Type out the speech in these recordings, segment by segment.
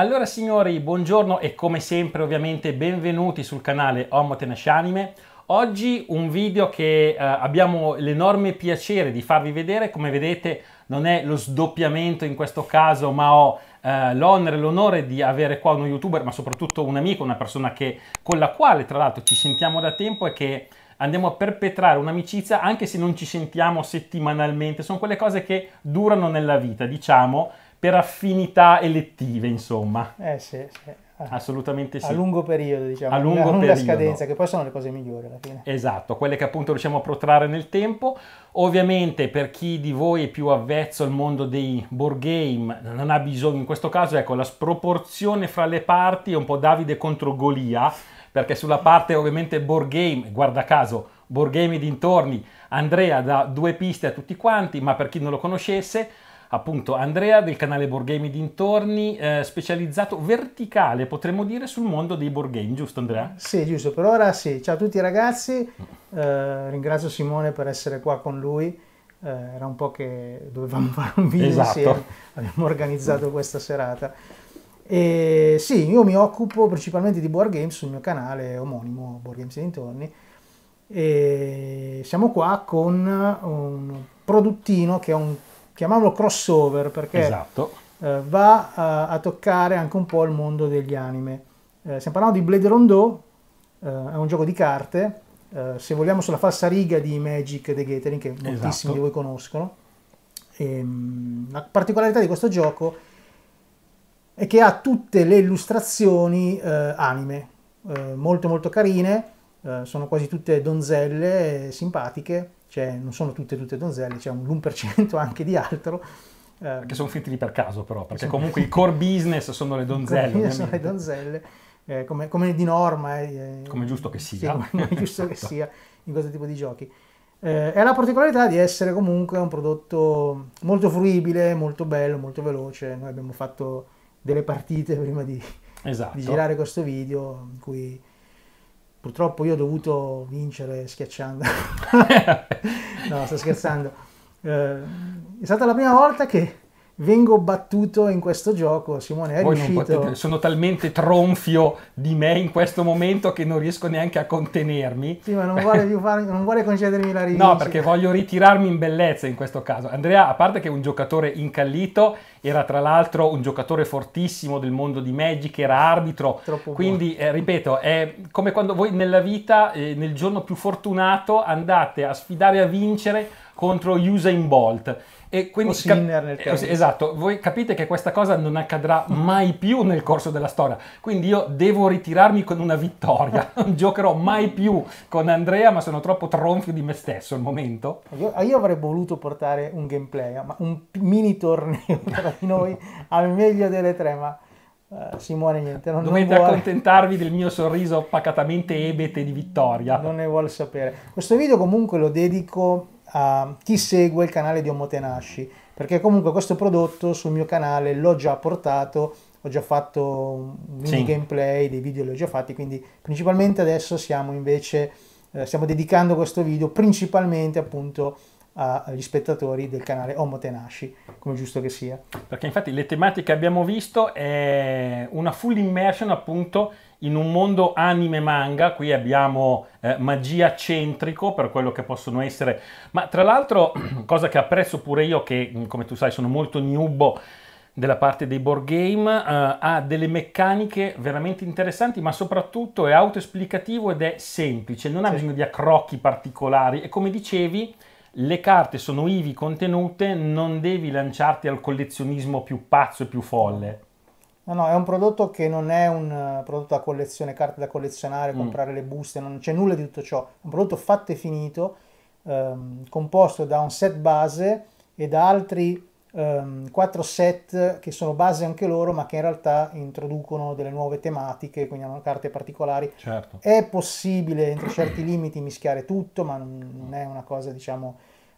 Allora signori, buongiorno e come sempre ovviamente benvenuti sul canale Homo Tenash Anime. Oggi un video che eh, abbiamo l'enorme piacere di farvi vedere, come vedete non è lo sdoppiamento in questo caso, ma ho eh, l'onere e l'onore di avere qua uno youtuber, ma soprattutto un amico, una persona che, con la quale tra l'altro ci sentiamo da tempo e che andiamo a perpetrare un'amicizia anche se non ci sentiamo settimanalmente, sono quelle cose che durano nella vita, diciamo, per affinità elettive, insomma. Eh sì, sì. Ah. Assolutamente sì. A lungo periodo, diciamo. A lungo una lunga scadenza, che poi sono le cose migliori alla fine. Esatto, quelle che appunto riusciamo a protrarre nel tempo. Ovviamente per chi di voi è più avvezzo al mondo dei board game non ha bisogno, in questo caso, ecco, la sproporzione fra le parti è un po' Davide contro Golia, perché sulla parte ovviamente board game, guarda caso, board game e dintorni, Andrea dà due piste a tutti quanti, ma per chi non lo conoscesse, appunto Andrea del canale Board Game Dintorni, eh, specializzato verticale, potremmo dire, sul mondo dei board game, giusto Andrea? Sì, giusto, per ora sì. Ciao a tutti ragazzi, eh, ringrazio Simone per essere qua con lui. Eh, era un po' che dovevamo fare un video esatto. insieme, abbiamo organizzato questa serata. E sì, io mi occupo principalmente di board games sul mio canale omonimo Board Games Dintorni e siamo qua con un produttino che è un chiamiamolo crossover perché esatto. eh, va a, eh, a, toccare anche un po' il mondo degli anime. Eh, stiamo parlando di Blade Rondeau, eh, è un gioco di carte, eh, se vogliamo sulla falsa riga di Magic the Gathering, che moltissimi esatto. di voi conoscono. E, ehm, la particolarità di questo gioco è che ha tutte le illustrazioni eh, anime, molto molto carine, sono quasi tutte donzelle simpatiche cioè non sono tutte tutte donzelle, c'è un l'1% anche di altro. Eh, che sono finiti lì per caso però, perché comunque il core business sono le donzelle. sono le donzelle, eh, come, come, di norma. Eh, come giusto che sia. Sì, come giusto che esatto. sia in questo tipo di giochi. Eh, è la particolarità di essere comunque un prodotto molto fruibile, molto bello, molto veloce. Noi abbiamo fatto delle partite prima di, esatto. di girare questo video in cui Purtroppo io ho dovuto vincere schiacciando. no, sto scherzando. Eh, è stata la prima volta che vengo battuto in questo gioco. Simone è riuscito. Potete, sono talmente tronfio di me in questo momento che non riesco neanche a contenermi. Sì, ma non vuole, più far, non vuole concedermi la rivincita. No, perché voglio ritirarmi in bellezza in questo caso. Andrea, a parte che è un giocatore incallito, era tra l'altro un giocatore fortissimo del mondo di Magic, era arbitro. Troppo quindi, eh, ripeto, è come quando voi nella vita, eh, nel giorno più fortunato, andate a sfidare a vincere contro Usain Bolt e quindi, cap- nel eh, caso. esatto, voi capite che questa cosa non accadrà mai più nel corso della storia, quindi io devo ritirarmi con una vittoria, non giocherò mai più con Andrea, ma sono troppo tronfio di me stesso al momento. Io, io avrei voluto portare un gameplay, ma un mini torneo tra di noi al meglio delle tre, ma... Eh, Simone niente, non Dovete non accontentarvi del mio sorriso pacatamente ebete di vittoria. Non ne vuole sapere. Questo video comunque lo dedico a chi segue il canale di Omotenashi, perché comunque questo prodotto sul mio canale l'ho già portato, ho già fatto un mini sì. gameplay, dei video li ho già fatti, quindi principalmente adesso siamo invece, eh, stiamo dedicando questo video principalmente appunto agli spettatori del canale Omotenashi, come giusto che sia. Perché infatti le tematiche che abbiamo visto è una full immersion appunto in un mondo anime manga, qui abbiamo eh, magia centrico per quello che possono essere, ma tra l'altro cosa che apprezzo pure io che mm, come tu sai sono molto newbo della parte dei board game, eh, ha delle meccaniche veramente interessanti, ma soprattutto è autoesplicativo ed è semplice, non ha bisogno di accrocchi particolari e come dicevi le carte sono ivi contenute, non devi lanciarti al collezionismo più pazzo e più folle. No, no, è un prodotto che non è un eh, prodotto da collezione, carte da collezionare, mm. comprare le buste, non c'è nulla di tutto ciò. È un prodotto fatto e finito, ehm, composto da un set base e da altri ehm, quattro set che sono base anche loro, ma che in realtà introducono delle nuove tematiche, quindi hanno carte particolari. Certo. È possibile, entro certi limiti, mischiare tutto, ma non è una cosa, diciamo,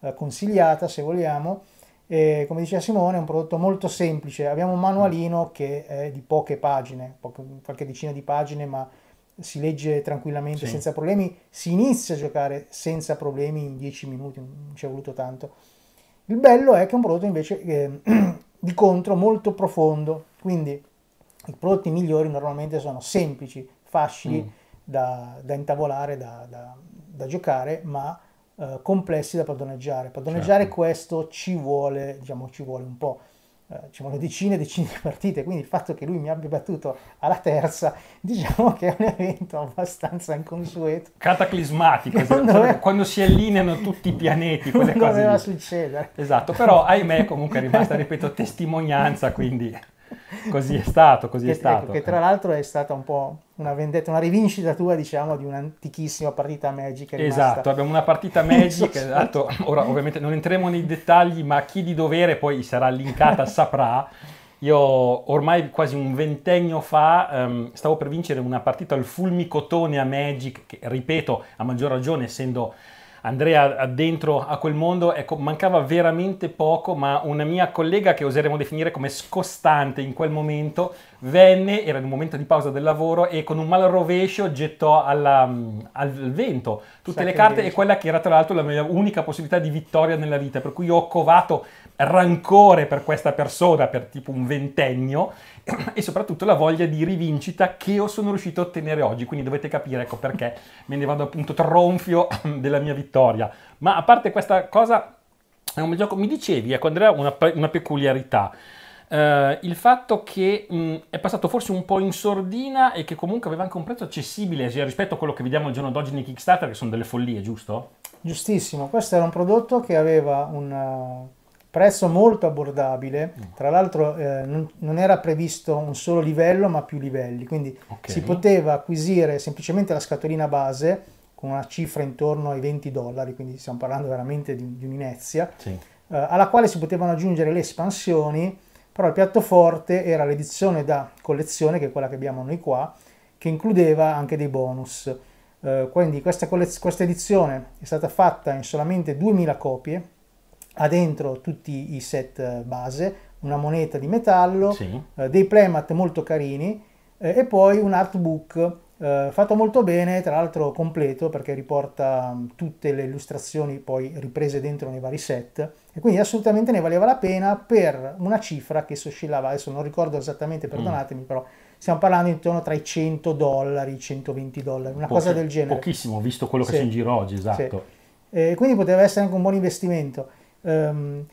eh, consigliata, se vogliamo e, come diceva Simone è un prodotto molto semplice, abbiamo un manualino mm. che è di poche pagine, poche, qualche decina di pagine, ma si legge tranquillamente sì. senza problemi, si inizia a giocare senza problemi in 10 minuti, non ci è voluto tanto. Il bello è che è un prodotto invece eh, di contro molto profondo, quindi i prodotti migliori normalmente sono semplici, facili mm. da, da, intavolare, da, da, da giocare, ma eh, complessi da padroneggiare. Padroneggiare certo. questo ci vuole, diciamo, ci vuole un po'. Eh, ci vogliono decine e decine di partite, quindi il fatto che lui mi abbia battuto alla terza, diciamo che è un evento abbastanza inconsueto. Cataclismatico, esatto. quando si allineano tutti i pianeti, quelle non cose. Non doveva lì. succedere. Esatto, però ahimè comunque è rimasta, ripeto, testimonianza, quindi così è stato, così che, è ecco, stato. Ecco, che tra l'altro è stata un po' una vendetta, una rivincita tua, diciamo, di un'antichissima partita Magic. Esatto, abbiamo una partita Magic, esatto, ora ovviamente non entriamo nei dettagli, ma chi di dovere poi sarà linkata saprà. Io ormai quasi un ventennio fa um, stavo per vincere una partita al fulmicotone a Magic, che ripeto, a maggior ragione essendo Andrea eh, dentro a quel mondo, ecco, mancava veramente poco, ma una mia collega che oseremo definire come scostante in quel momento venne, era in un momento di pausa del lavoro e con un mal rovescio gettò alla, mm, al vento tutte Sacri le carte e quella che era tra l'altro la mia unica possibilità di vittoria nella vita, per cui ho covato rancore per questa persona per tipo un ventennio e soprattutto la voglia di rivincita che io sono riuscito a ottenere oggi, quindi dovete capire ecco perché me ne vado appunto tronfio della mia vittoria. Ma a parte questa cosa, è un gioco, mi dicevi, ecco eh, Andrea, una, una peculiarità eh, il fatto che mh, mm, è passato forse un po' in sordina e che comunque aveva anche un prezzo accessibile cioè, rispetto a quello che vediamo il giorno d'oggi nei Kickstarter, che sono delle follie, giusto? Giustissimo, questo era un prodotto che aveva un eh, prezzo molto abbordabile, mm. tra l'altro eh, non, non, era previsto un solo livello ma più livelli, quindi okay. si poteva acquisire semplicemente la scatolina base con una cifra intorno ai 20 dollari, quindi stiamo parlando veramente di, di un'inezia, sì. eh, alla quale si potevano aggiungere le espansioni però il piatto forte era l'edizione da collezione, che è quella che abbiamo noi qua, che includeva anche dei bonus. Eh, quindi questa, questa, edizione è stata fatta in solamente 2000 copie, ha dentro tutti i set eh, base, una moneta di metallo, sì. eh, dei playmat molto carini eh, e poi un artbook eh, fatto molto bene, tra l'altro completo perché riporta mm, tutte le illustrazioni poi riprese dentro nei vari set e quindi assolutamente ne valeva la pena per una cifra che si oscillava, adesso non ricordo esattamente, mm. perdonatemi mm. però stiamo parlando intorno tra i 100 dollari, i 120 dollari, una po cosa del genere. Pochissimo, visto quello che sì. c'è in giro oggi, esatto. Sì. Eh, quindi poteva essere anche un buon investimento. Um,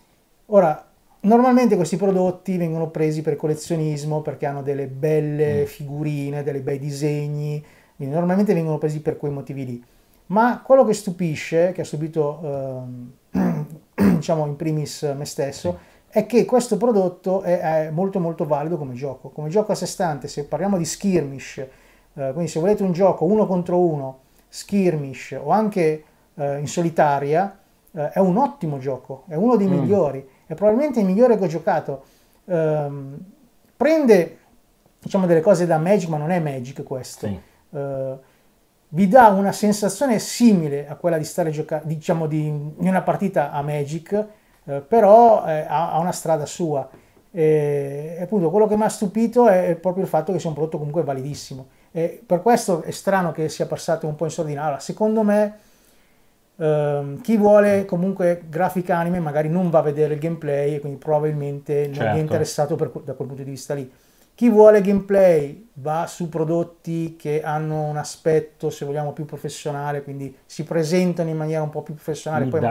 ora, Normalmente questi prodotti vengono presi per collezionismo perché hanno delle belle mm. figurine, dei bei disegni, quindi normalmente vengono presi per quei motivi lì. Ma quello che stupisce, che ha subito eh, diciamo in primis me stesso, sì. è che questo prodotto è, è, molto molto valido come gioco, come gioco a sé stante, se parliamo di skirmish, eh, quindi se volete un gioco uno contro uno, skirmish o anche eh, in solitaria, eh, è un ottimo gioco, è uno dei mm. migliori è probabilmente il migliore che ho giocato. Um, prende diciamo delle cose da Magic, ma non è Magic questo. Sì. Uh, vi dà una sensazione simile a quella di stare giocando, diciamo, di, di, una partita a Magic, eh, però eh, ha, ha, una strada sua. E, appunto, quello che mi ha stupito è proprio il fatto che sia un prodotto comunque validissimo. E per questo è strano che sia passato un po' in sordina. Allora, secondo me Ehm, chi vuole comunque grafica anime magari non va a vedere il gameplay e quindi probabilmente non certo. è interessato per, da quel punto di vista lì. Chi vuole gameplay va su prodotti che hanno un aspetto, se vogliamo, più professionale, quindi si presentano in maniera un po' più professionale. Poi,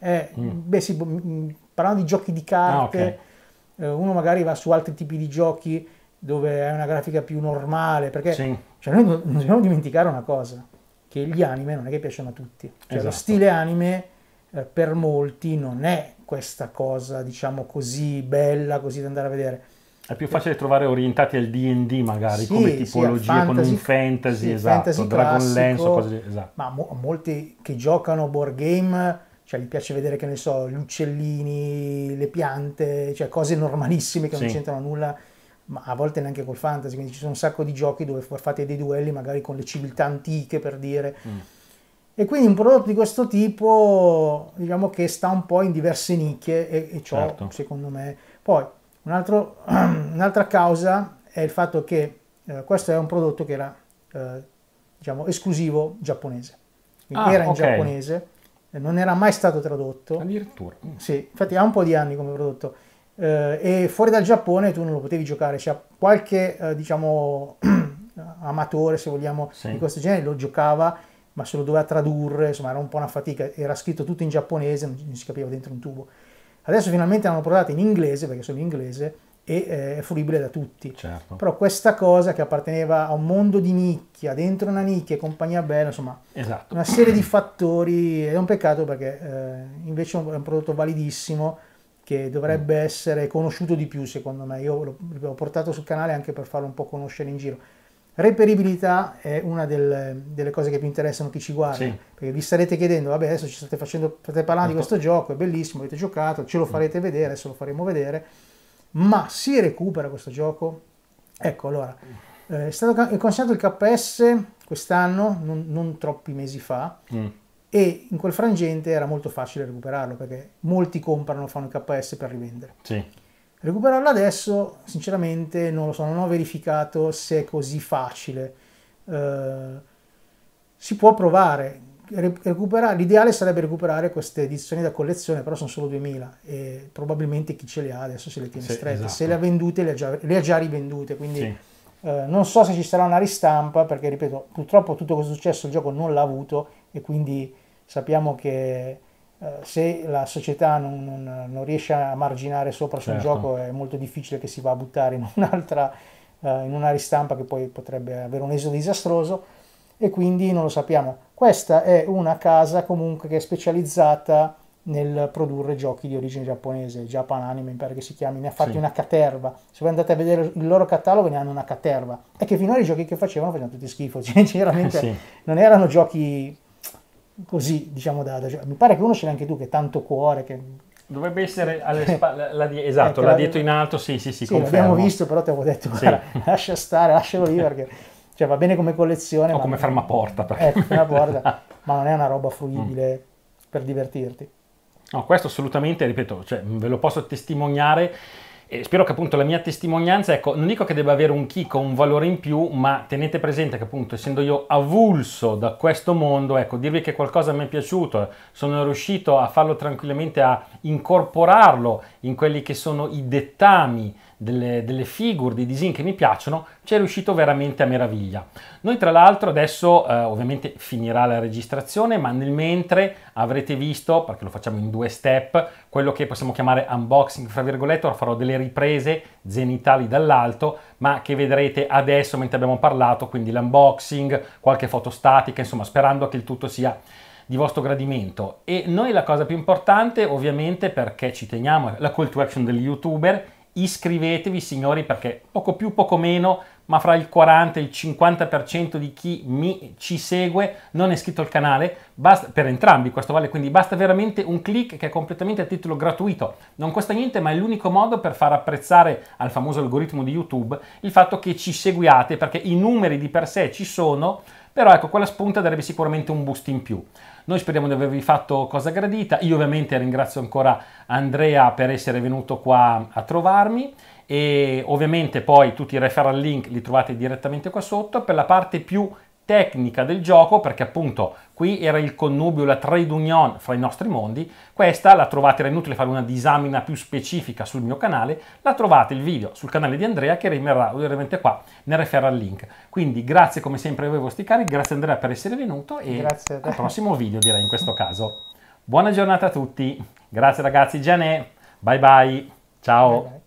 eh, mm. beh, sì, mm, parlando di giochi di carte, ah, okay. Eh, uno magari va su altri tipi di giochi dove è una grafica più normale, perché sì. cioè, noi non dobbiamo dimenticare una cosa che gli anime non è che piacciono a tutti. Cioè, esatto. Lo stile anime eh, per molti non è questa cosa, diciamo, così bella, così da andare a vedere. È più facile trovare orientati al DD magari, sì, come tipologia sì, fantasy, con un fantasy, sì, esatto, fantasy Dragon Lance o cose esatto. Ma mo- molti che giocano board game, cioè gli piace vedere, che ne so, gli uccellini, le piante, cioè cose normalissime che non c'entrano nulla ma a volte neanche col fantasy, quindi ci sono un sacco di giochi dove fate dei duelli magari con le civiltà antiche per dire. Mm. E quindi un prodotto di questo tipo diciamo che sta un po' in diverse nicchie e, e ciò certo. secondo me. Poi un altro, un'altra causa è il fatto che eh, questo è un prodotto che era eh, diciamo esclusivo giapponese, ah, era in okay. giapponese, non era mai stato tradotto. Addirittura. Mm. Sì, infatti ha un po' di anni come prodotto eh, e fuori dal Giappone tu non lo potevi giocare, cioè qualche eh, diciamo amatore se vogliamo sì. di questo genere lo giocava ma se lo doveva tradurre, insomma era un po' una fatica, era scritto tutto in giapponese, non si capiva dentro un tubo. Adesso finalmente l'hanno portata in inglese, perché sono in inglese, e eh, è fruibile da tutti. Certo. Però questa cosa che apparteneva a un mondo di nicchia, dentro una nicchia e compagnia bella, insomma, esatto. una serie di fattori, è un peccato perché eh, invece è un, prodotto validissimo, che dovrebbe essere conosciuto di più secondo me, io l'ho portato sul canale anche per farlo un po' conoscere in giro. Reperibilità è una del, delle cose che più interessano chi ci guarda, sì. perché vi starete chiedendo, vabbè adesso ci state, facendo, state parlando di questo certo. gioco, è bellissimo, avete giocato, ce lo farete vedere, adesso lo faremo vedere, ma si recupera questo gioco? Ecco allora, eh, è stato consegnato il KS quest'anno, non, non troppi mesi fa, mm e in quel frangente era molto facile recuperarlo perché molti comprano, fanno il KS per rivendere. Sì. Recuperarlo adesso, sinceramente, non lo so, non ho verificato se è così facile. Eh, si può provare. Recuperare, l'ideale sarebbe recuperare queste edizioni da collezione, però sono solo 2000 e probabilmente chi ce le ha adesso se le tiene sì, strette. Esatto. Se le ha vendute, le ha già, le ha già rivendute. Quindi sì. eh, non so se ci sarà una ristampa perché, ripeto, purtroppo tutto questo successo il gioco non l'ha avuto e quindi sappiamo che eh, se la società non, non, non, riesce a marginare sopra certo. su gioco è molto difficile che si va a buttare in un'altra, eh, in una ristampa che poi potrebbe avere un esito disastroso e quindi non lo sappiamo. Questa è una casa comunque che è specializzata nel produrre giochi di origine giapponese, Japan Anime mi pare che si chiami, ne ha fatti sì. una caterva. Se voi andate a vedere il loro catalogo ne hanno una caterva. E che finora i giochi che facevano facevano tutti schifo, sinceramente eh sì. non erano giochi così, diciamo, da, da mi pare che uno ce l'hai anche tu, che tanto cuore, che... Dovrebbe essere alle spalle, la di- esatto, ecco, là dietro in alto, sì, sì, sì, sì l'abbiamo visto, però ti avevo detto, sì. lascia stare, lascialo lì perché... Cioè va bene come collezione. O ma... come fermaporta. Ecco, fermaporta, ma non è una roba fruibile mm. per divertirti. No, questo assolutamente, ripeto, cioè, ve lo posso testimoniare e spero che appunto la mia testimonianza, ecco, non dico che debba avere un chicco, un valore in più, ma tenete presente che appunto essendo io avulso da questo mondo, ecco, dirvi che qualcosa mi è piaciuto, sono riuscito a farlo tranquillamente, a incorporarlo in quelli che sono i dettami delle, delle, figure, dei disegni che mi piacciono, ci è riuscito veramente a meraviglia. Noi tra l'altro adesso eh, ovviamente finirà la registrazione, ma nel mentre avrete visto, perché lo facciamo in due step, quello che possiamo chiamare unboxing, fra virgolette, ora farò delle riprese zenitali dall'alto, ma che vedrete adesso mentre abbiamo parlato, quindi l'unboxing, qualche foto statica, insomma sperando che il tutto sia di vostro gradimento. E noi la cosa più importante, ovviamente, perché ci teniamo, la call to action degli youtuber Iscrivetevi signori perché poco più poco meno, ma fra il 40 e il 50% di chi mi ci segue non è iscritto al canale, basta, per entrambi questo vale, quindi basta veramente un click che è completamente a titolo gratuito, non costa niente ma è l'unico modo per far apprezzare al famoso algoritmo di YouTube il fatto che ci seguiate perché i numeri di per sé ci sono, però ecco, quella spunta darebbe sicuramente un boost in più. Noi speriamo di avervi fatto cosa gradita. Io ovviamente ringrazio ancora Andrea per essere venuto qua a trovarmi e ovviamente poi tutti i referral link li trovate direttamente qua sotto. Per la parte più tecnica del gioco, perché appunto qui era il connubio, la trade union fra i nostri mondi, questa la trovate, era inutile fare una disamina più specifica sul mio canale, la trovate il video sul canale di Andrea che rimarrà ovviamente qua nel referral link. Quindi grazie come sempre a voi vostri cari, grazie Andrea per essere venuto e al prossimo video direi in questo caso. Buona giornata a tutti, grazie ragazzi, Gianè, bye bye, ciao. Bye bye.